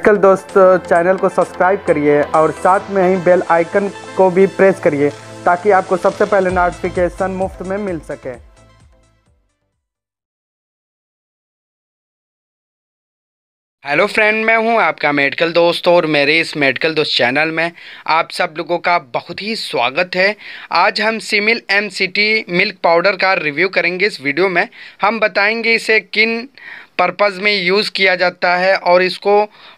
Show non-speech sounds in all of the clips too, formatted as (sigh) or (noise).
medical दोस्त channel को subscribe करिए और साथ में ही बेल आइकन को भी प्रेस करिए ताकि आपको सबसे पहले नोटिफिकेशन मुफ्त में मिल सके हेलो फ्रेंड मैं हूं आपका मेडिकल दोस्त और मेरे इस मेडिकल दोस्त चैनल में आप सब लोगों का बहुत ही स्वागत है आज हम सिमिल एमसीटी मिल्क पाउडर का रिव्यू करेंगे इस वीडियो में हम बताएंगे इसे किन पर्पज़ में यूज़ किया जाता है और इसको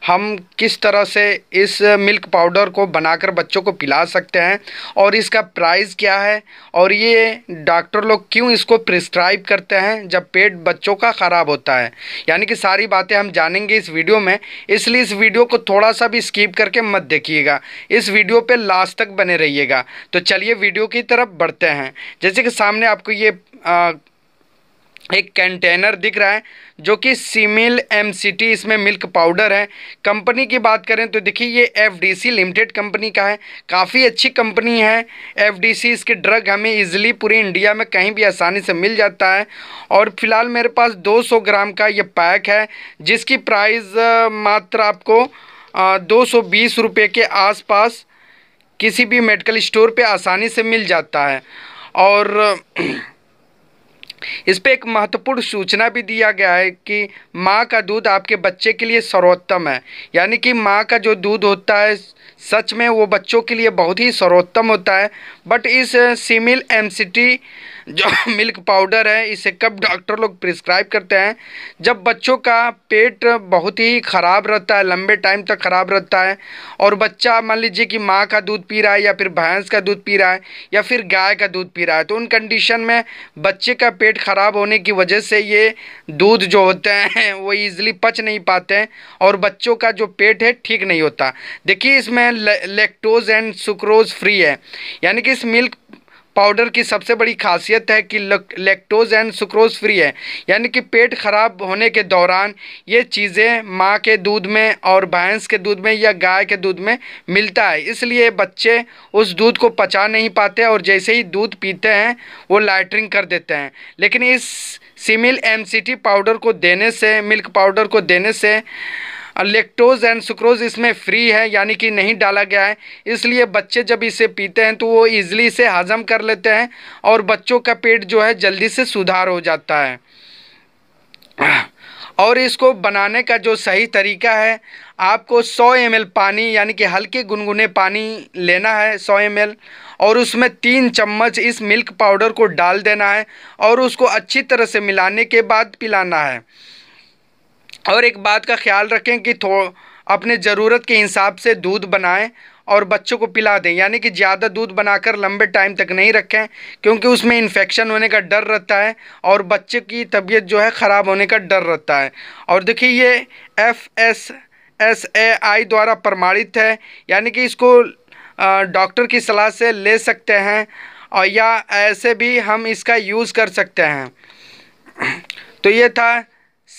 हम किस तरह से इस मिल्क पाउडर को बनाकर बच्चों को पिला सकते हैं और इसका प्राइस क्या है और ये डॉक्टर लोग क्यों इसको प्रिस्क्राइब करते हैं जब पेट बच्चों का ख़राब होता है यानी कि सारी बातें हम जानेंगे इस वीडियो में इसलिए इस वीडियो को थोड़ा सा भी स्कीप करके मत देखिएगा इस वीडियो पर लास्ट तक बने रहिएगा तो चलिए वीडियो की तरफ बढ़ते हैं जैसे कि सामने आपको ये आ, एक कंटेनर दिख रहा है जो कि सीमिल एमसीटी इसमें मिल्क पाउडर है कंपनी की बात करें तो देखिए ये एफडीसी लिमिटेड कंपनी का है काफ़ी अच्छी कंपनी है एफडीसी इसके ड्रग हमें इजीली पूरे इंडिया में कहीं भी आसानी से मिल जाता है और फिलहाल मेरे पास 200 ग्राम का ये पैक है जिसकी प्राइस मात्र आपको दो सौ रुपये के आसपास किसी भी मेडिकल स्टोर पर आसानी से मिल जाता है और इस पर एक महत्वपूर्ण सूचना भी दिया गया है कि माँ का दूध आपके बच्चे के लिए सर्वोत्तम है यानी कि माँ का जो दूध होता है सच में वो बच्चों के लिए बहुत ही सर्वोत्तम होता है बट इस सीमिल एम जो (laughs) मिल्क पाउडर है इसे कब डॉक्टर लोग प्रिस्क्राइब करते हैं जब बच्चों का पेट बहुत ही ख़राब रहता है लंबे टाइम तक ख़राब रहता है और बच्चा मान लीजिए कि माँ का दूध पी रहा है या फिर भैंस का दूध पी रहा है या फिर गाय का दूध पी रहा है तो उन कंडीशन में बच्चे का पेट ख़राब होने की वजह से ये दूध जो होते हैं वो ईज़िली पच नहीं पाते हैं और बच्चों का जो पेट है ठीक नहीं होता देखिए इसमें लेक्टोज एंड सुक्रोज फ्री है यानी कि इस मिल्क पाउडर की सबसे बड़ी खासियत है कि लेक्टोज एंड सुक्रोज फ्री है यानी कि पेट ख़राब होने के दौरान ये चीज़ें माँ के दूध में और भैंस के दूध में या गाय के दूध में मिलता है इसलिए बच्चे उस दूध को पचा नहीं पाते और जैसे ही दूध पीते हैं वो लाइटरिंग कर देते हैं लेकिन इस सिमिल एम पाउडर को देने से मिल्क पाउडर को देने से लेक्टोज एंड सुक्रोज इसमें फ्री है यानी कि नहीं डाला गया है इसलिए बच्चे जब इसे पीते हैं तो वो ईज़िली इसे हज़म कर लेते हैं और बच्चों का पेट जो है जल्दी से सुधार हो जाता है और इसको बनाने का जो सही तरीका है आपको 100 एम पानी यानी कि हल्के गुनगुने पानी लेना है 100 एम और उसमें तीन चम्मच इस मिल्क पाउडर को डाल देना है और उसको अच्छी तरह से मिलाने के बाद पिलाना है और एक बात का ख्याल रखें कि थो अपने ज़रूरत के हिसाब से दूध बनाएं और बच्चों को पिला दें यानी कि ज़्यादा दूध बनाकर लंबे टाइम तक नहीं रखें क्योंकि उसमें इन्फेक्शन होने का डर रहता है और बच्चे की तबीयत जो है ख़राब होने का डर रहता है और देखिए ये F S S A I द्वारा प्रमाणित है यानी कि इसको डॉक्टर की सलाह से ले सकते हैं और या ऐसे भी हम इसका यूज़ कर सकते हैं तो ये था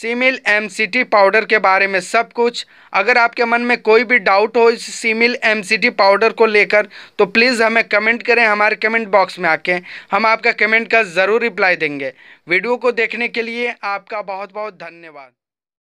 सीमिल एम पाउडर के बारे में सब कुछ अगर आपके मन में कोई भी डाउट हो इस सीमिल एम पाउडर को लेकर तो प्लीज़ हमें कमेंट करें हमारे कमेंट बॉक्स में आके हम आपका कमेंट का ज़रूर रिप्लाई देंगे वीडियो को देखने के लिए आपका बहुत बहुत धन्यवाद